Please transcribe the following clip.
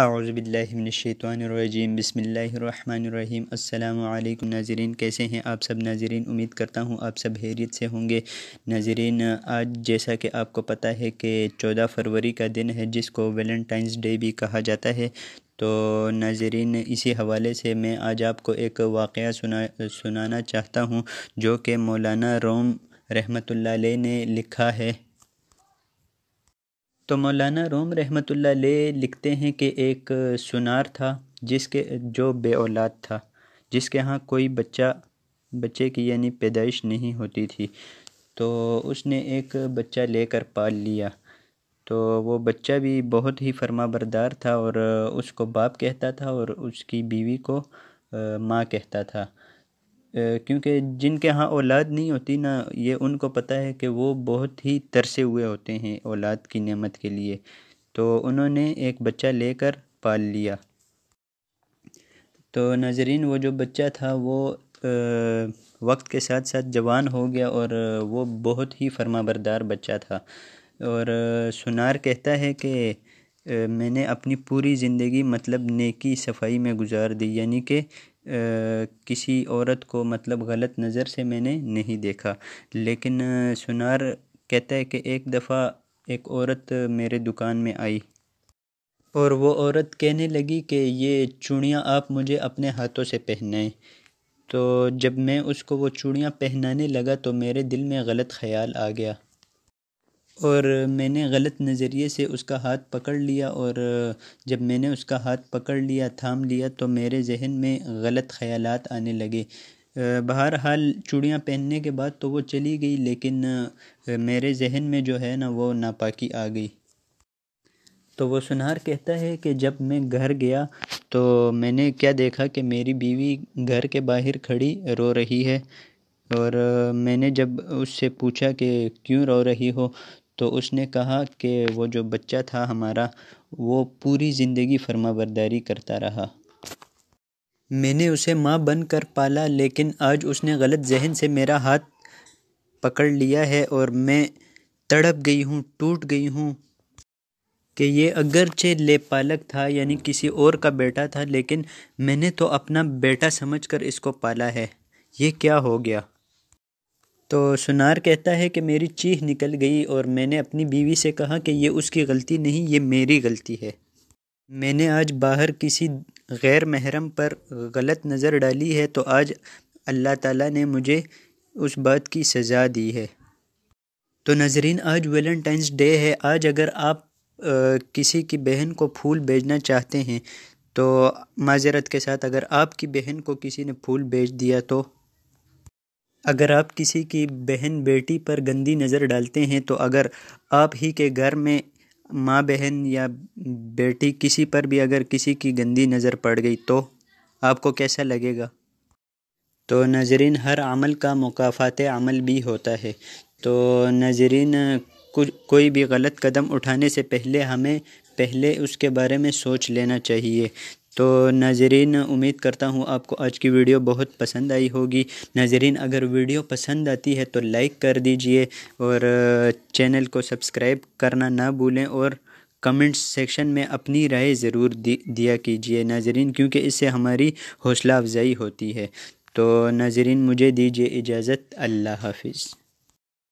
अज़बिल्लिमिनशैतरजीम बसमीम अल्लाम नाजरन कैसे हैं आप सब नाजरन उम्मीद करता हूँ आप सब हैरियत से होंगे नाजरन आज जैसा कि आपको पता है कि चौदह फरवरी का दिन है जिसको वेलेंटाइंस डे भी कहा जाता है तो नाजरीन इसी हवाले से मैं आज आपको एक वाक़ सुना सुनाना चाहता हूँ जो कि मौलाना रोम रहमत ने लिखा है तो मौलाना रोम रहमत ले लिखते हैं कि एक सुनार था जिसके जो बे औलाद था जिसके यहाँ कोई बच्चा बच्चे की यानी पैदाइश नहीं होती थी तो उसने एक बच्चा लेकर पाल लिया तो वो बच्चा भी बहुत ही फरमाबरदार बरदार था और उसको बाप कहता था और उसकी बीवी को माँ कहता था क्योंकि जिनके यहाँ औलाद नहीं होती ना ये उनको पता है कि वो बहुत ही तरसे हुए होते हैं औलाद की नेमत के लिए तो उन्होंने एक बच्चा लेकर पाल लिया तो नाजरीन वो जो बच्चा था वो वक्त के साथ साथ जवान हो गया और वो बहुत ही फरमाबरदार बच्चा था और सुनार कहता है कि मैंने अपनी पूरी ज़िंदगी मतलब नेकी सफाई में गुजार दी यानी कि किसी औरत को मतलब गलत नज़र से मैंने नहीं देखा लेकिन सुनार कहता है कि एक दफ़ा एक औरत मेरे दुकान में आई और वो औरत कहने लगी कि ये चूड़ियाँ आप मुझे अपने हाथों से पहनाएं तो जब मैं उसको वो चूड़ियाँ पहनाने लगा तो मेरे दिल में गलत ख्याल आ गया और मैंने गलत नज़रिए से उसका हाथ पकड़ लिया और जब मैंने उसका हाथ पकड़ लिया थाम लिया तो मेरे जहन में गलत ख़यालात आने लगे बहरहाल चूड़ियाँ पहनने के बाद तो वो चली गई लेकिन मेरे जहन में जो है ना वो नापाकी आ गई तो वो सुनार कहता है कि जब मैं घर गया तो मैंने क्या देखा कि मेरी बीवी घर के बाहर खड़ी रो रही है और मैंने जब उससे पूछा कि क्यों रो रही हो तो उसने कहा कि वो जो बच्चा था हमारा वो पूरी ज़िंदगी फर्माबरदारी करता रहा मैंने उसे माँ बन कर पाला लेकिन आज उसने गलत जहन से मेरा हाथ पकड़ लिया है और मैं तड़प गई हूँ टूट गई हूँ कि ये अगरचे लेपालक था यानी किसी और का बेटा था लेकिन मैंने तो अपना बेटा समझकर इसको पाला है ये क्या हो गया तो सुनार कहता है कि मेरी चीख निकल गई और मैंने अपनी बीवी से कहा कि ये उसकी गलती नहीं ये मेरी गलती है मैंने आज बाहर किसी गैर महरम पर गलत नज़र डाली है तो आज अल्लाह ताला ने मुझे उस बात की सज़ा दी है तो नजरीन आज वेलेंटाइंस डे है आज अगर आप आ, किसी की बहन को फूल भेजना चाहते हैं तो माजरत के साथ अगर आपकी बहन को किसी ने फूल भेज दिया तो अगर आप किसी की बहन बेटी पर गंदी नज़र डालते हैं तो अगर आप ही के घर में माँ बहन या बेटी किसी पर भी अगर किसी की गंदी नज़र पड़ गई तो आपको कैसा लगेगा तो नजरिन हर अमल का मुकाफ़ात अमल भी होता है तो नजरिन कुछ कोई भी गलत कदम उठाने से पहले हमें पहले उसके बारे में सोच लेना चाहिए तो नाजरीन उम्मीद करता हूँ आपको आज की वीडियो बहुत पसंद आई होगी नाजरीन अगर वीडियो पसंद आती है तो लाइक कर दीजिए और चैनल को सब्सक्राइब करना ना भूलें और कमेंट्स सेक्शन में अपनी राय ज़रूर दिया कीजिए नाजरीन क्योंकि इससे हमारी हौसला अफजाई होती है तो नाजरीन मुझे दीजिए इजाज़त अल्लाह हाफिज़